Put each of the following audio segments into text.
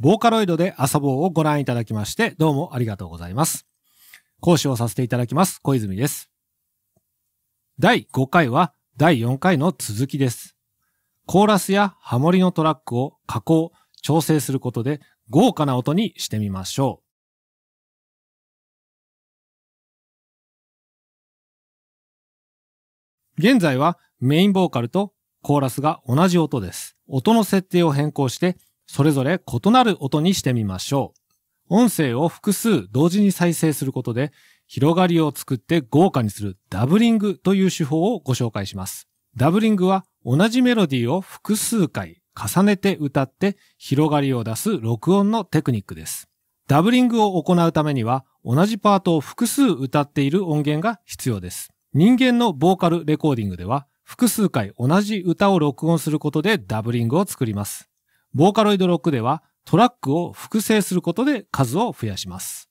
ボーカロイドで朝棒をご覧いただきまして、どうもありがとうございます。講師をさせていただきます、小泉です。第5回は第4回の続きです。コーラスやハモリのトラックを加工、調整することで豪華な音にしてみましょう。現在はメインボーカルとコーラスが同じ音です。音の設定を変更してそれぞれ異なる音にしてみましょう。音声を複数同時に再生することで、広がりを作って豪華にするダブリングという手法をご紹介します。ダブリングは同じメロディーを複数回重ねて歌って広がりを出す録音のテクニックです。ダブリングを行うためには同じパートを複数歌っている音源が必要です。人間のボーカルレコーディングでは複数回同じ歌を録音することでダブリングを作ります。ボーカロイド6ではトラックを複製することで数を増やします。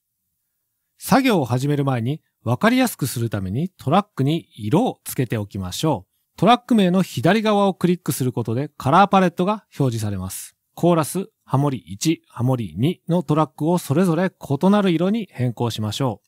作業を始める前にわかりやすくするためにトラックに色をつけておきましょう。トラック名の左側をクリックすることでカラーパレットが表示されます。コーラス、ハモリ1、ハモリ2のトラックをそれぞれ異なる色に変更しましょう。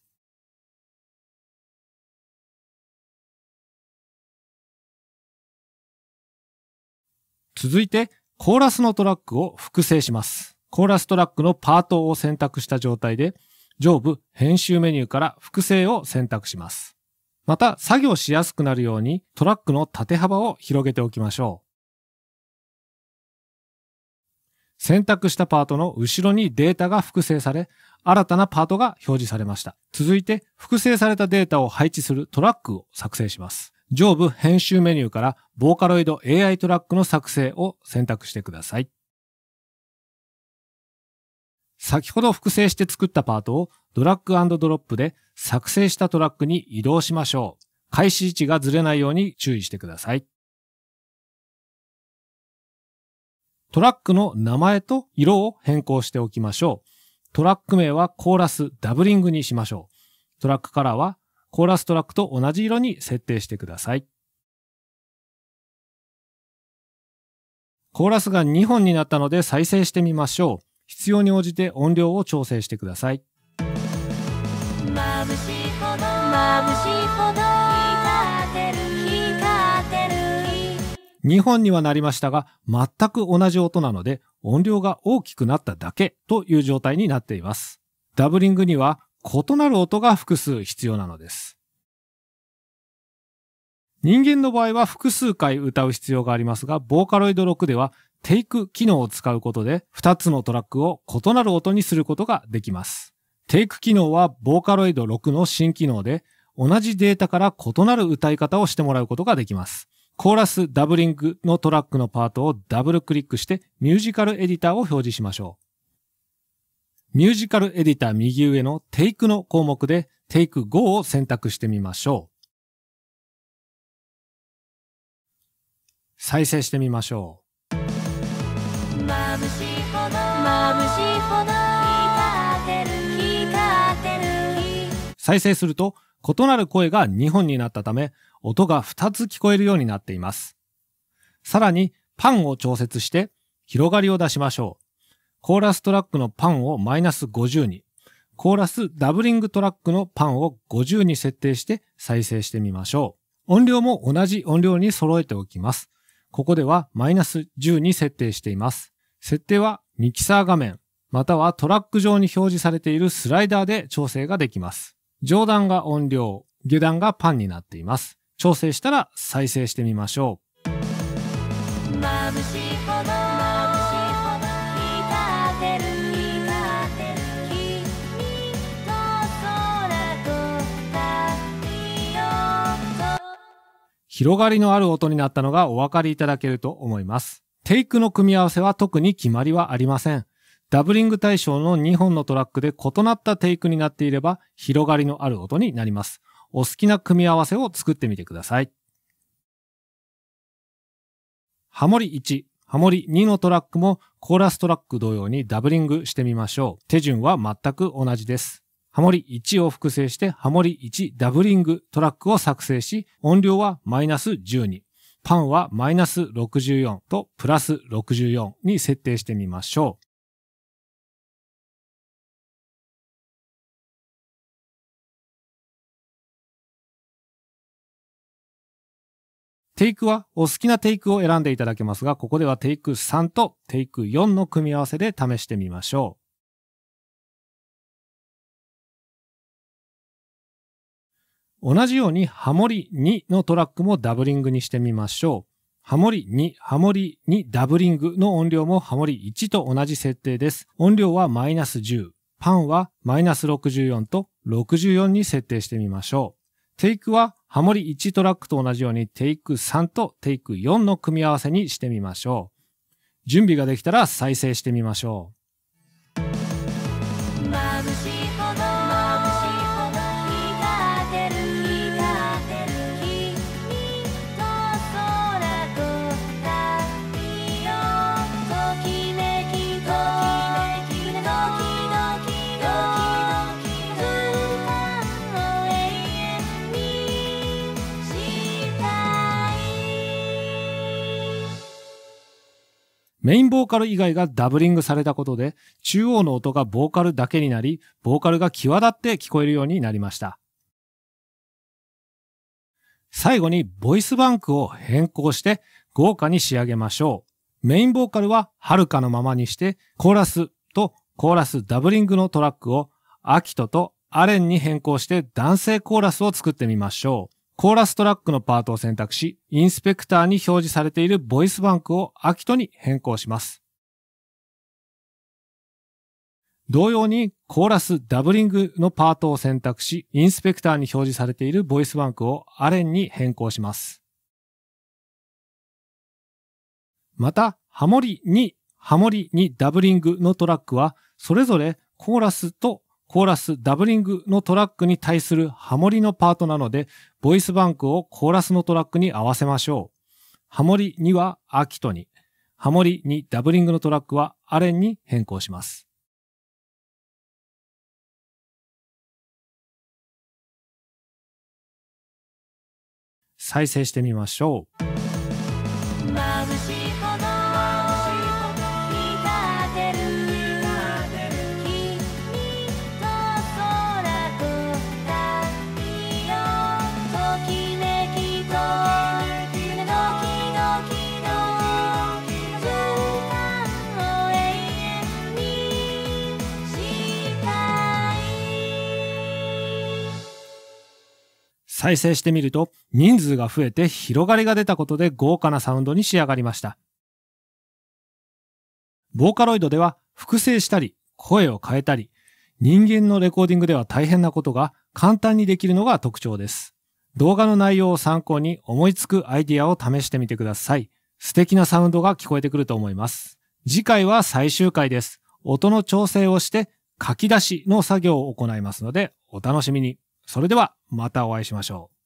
続いてコーラスのトラックを複製します。コーラストラックのパートを選択した状態で、上部編集メニューから複製を選択します。また、作業しやすくなるようにトラックの縦幅を広げておきましょう。選択したパートの後ろにデータが複製され、新たなパートが表示されました。続いて、複製されたデータを配置するトラックを作成します。上部編集メニューからボーカロイド AI トラックの作成を選択してください。先ほど複製して作ったパートをドラッグドロップで作成したトラックに移動しましょう。開始位置がずれないように注意してください。トラックの名前と色を変更しておきましょう。トラック名はコーラスダブリングにしましょう。トラックカラーはコーラストラックと同じ色に設定してください。コーラスが2本になったので再生してみましょう。必要に応じて音量を調整してください。2本にはなりましたが、全く同じ音なので音量が大きくなっただけという状態になっています。ダブリングには異なる音が複数必要なのです。人間の場合は複数回歌う必要がありますが、ボーカロイド6ではテイク機能を使うことで2つのトラックを異なる音にすることができます。テイク機能はボーカロイド6の新機能で同じデータから異なる歌い方をしてもらうことができます。コーラスダブリングのトラックのパートをダブルクリックしてミュージカルエディターを表示しましょう。ミュージカルエディター右上のテイクの項目でテイク5を選択してみましょう。再生してみましょう。眩しいほど眩しいほど光ってる光ってる再生すると異なる声が2本になったため音が2つ聞こえるようになっています。さらにパンを調節して広がりを出しましょう。コーラストラックのパンをマイナス50に、コーラスダブリングトラックのパンを50に設定して再生してみましょう。音量も同じ音量に揃えておきます。ここではマイナス10に設定しています。設定はミキサー画面、またはトラック上に表示されているスライダーで調整ができます。上段が音量、下段がパンになっています。調整したら再生してみましょう。眩しいほど広がりのある音になったのがお分かりいただけると思います。テイクの組み合わせは特に決まりはありません。ダブリング対象の2本のトラックで異なったテイクになっていれば広がりのある音になります。お好きな組み合わせを作ってみてください。ハモリ1、ハモリ2のトラックもコーラストラック同様にダブリングしてみましょう。手順は全く同じです。ハモリ1を複製してハモリ1ダブリングトラックを作成し、音量はマイナス12、パンはマイナス64とプラス64に設定してみましょう。テイクはお好きなテイクを選んでいただけますが、ここではテイク3とテイク4の組み合わせで試してみましょう。同じようにハモリ2のトラックもダブリングにしてみましょう。ハモリ2、ハモリ2ダブリングの音量もハモリ1と同じ設定です。音量はマイナス10、パンはマイナス64と64に設定してみましょう。テイクはハモリ1トラックと同じようにテイク3とテイク4の組み合わせにしてみましょう。準備ができたら再生してみましょう。メインボーカル以外がダブリングされたことで、中央の音がボーカルだけになり、ボーカルが際立って聞こえるようになりました。最後にボイスバンクを変更して豪華に仕上げましょう。メインボーカルははるかのままにして、コーラスとコーラスダブリングのトラックをアキトとアレンに変更して男性コーラスを作ってみましょう。コーラストラックのパートを選択し、インスペクターに表示されているボイスバンクをアキトに変更します。同様に、コーラスダブリングのパートを選択し、インスペクターに表示されているボイスバンクをアレンに変更します。また、ハモリ2、ハモリ2ダブリングのトラックは、それぞれコーラスとコーラス、ダブリングのトラックに対するハモリのパートなので、ボイスバンクをコーラスのトラックに合わせましょう。ハモリにはアキトに、ハモリにダブリングのトラックはアレンに変更します。再生してみましょう。眩しいほど再生してみると、人数が増えて広がりが出たことで豪華なサウンドに仕上がりました。ボーカロイドでは複製したり、声を変えたり、人間のレコーディングでは大変なことが簡単にできるのが特徴です。動画の内容を参考に思いつくアイディアを試してみてください。素敵なサウンドが聞こえてくると思います。次回は最終回です。音の調整をして書き出しの作業を行いますのでお楽しみに。それではまたお会いしましょう。